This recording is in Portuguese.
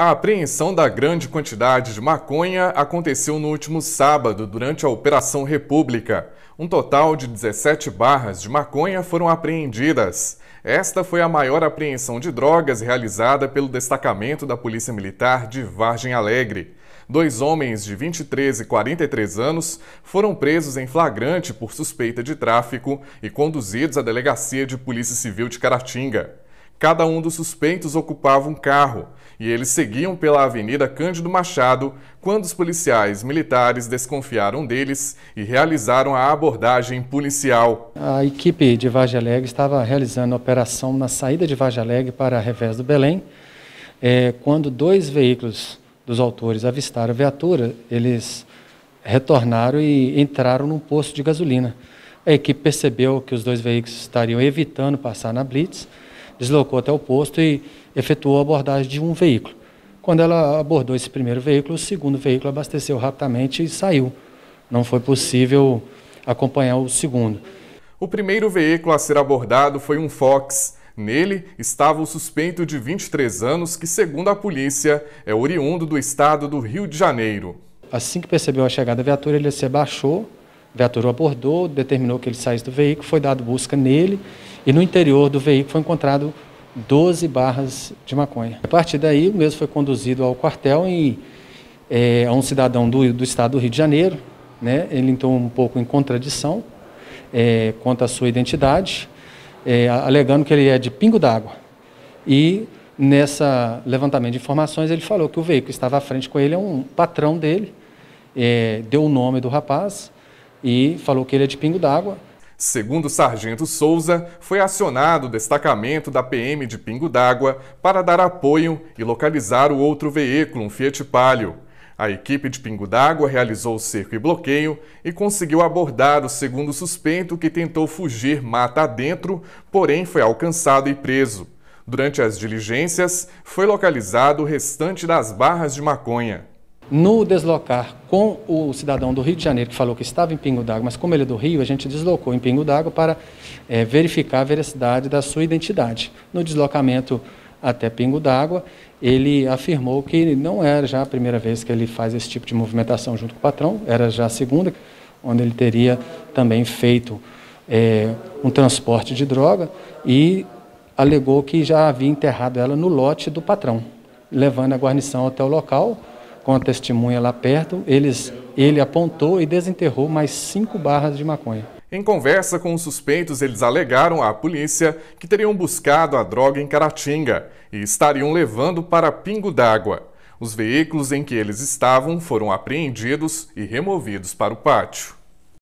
A apreensão da grande quantidade de maconha aconteceu no último sábado, durante a Operação República. Um total de 17 barras de maconha foram apreendidas. Esta foi a maior apreensão de drogas realizada pelo destacamento da Polícia Militar de Vargem Alegre. Dois homens de 23 e 43 anos foram presos em flagrante por suspeita de tráfico e conduzidos à delegacia de Polícia Civil de Caratinga. Cada um dos suspeitos ocupava um carro e eles seguiam pela Avenida Cândido Machado quando os policiais militares desconfiaram deles e realizaram a abordagem policial. A equipe de Varge Alegre estava realizando a operação na saída de Varge Alegre para Revés do Belém, é, quando dois veículos dos autores avistaram a viatura, eles retornaram e entraram num posto de gasolina. A equipe percebeu que os dois veículos estariam evitando passar na blitz deslocou até o posto e efetuou a abordagem de um veículo. Quando ela abordou esse primeiro veículo, o segundo veículo abasteceu rapidamente e saiu. Não foi possível acompanhar o segundo. O primeiro veículo a ser abordado foi um Fox. Nele estava o suspeito de 23 anos, que, segundo a polícia, é oriundo do estado do Rio de Janeiro. Assim que percebeu a chegada da viatura, ele se abaixou, a viatura o abordou, determinou que ele saísse do veículo, foi dado busca nele e no interior do veículo foi encontrado 12 barras de maconha. A partir daí, o mesmo foi conduzido ao quartel e é, eh, a um cidadão do, do estado do Rio de Janeiro. Né? Ele entrou um pouco em contradição é, quanto à sua identidade, é, alegando que ele é de Pingo d'Água. E nessa levantamento de informações, ele falou que o veículo que estava à frente com ele é um patrão dele, é, deu o nome do rapaz e falou que ele é de Pingo d'Água Segundo o sargento Souza, foi acionado o destacamento da PM de Pingo d'Água para dar apoio e localizar o outro veículo, um Fiat Palio. A equipe de Pingo d'Água realizou o cerco e bloqueio e conseguiu abordar o segundo suspeito que tentou fugir mata adentro, porém foi alcançado e preso. Durante as diligências, foi localizado o restante das barras de maconha no deslocar com o cidadão do Rio de Janeiro, que falou que estava em Pingo d'Água, mas como ele é do Rio, a gente deslocou em Pingo d'Água para é, verificar a veracidade da sua identidade. No deslocamento até Pingo d'Água, ele afirmou que não era já a primeira vez que ele faz esse tipo de movimentação junto com o patrão, era já a segunda, onde ele teria também feito é, um transporte de droga e alegou que já havia enterrado ela no lote do patrão, levando a guarnição até o local com a testemunha lá perto, eles, ele apontou e desenterrou mais cinco barras de maconha. Em conversa com os suspeitos, eles alegaram à polícia que teriam buscado a droga em Caratinga e estariam levando para Pingo d'Água. Os veículos em que eles estavam foram apreendidos e removidos para o pátio.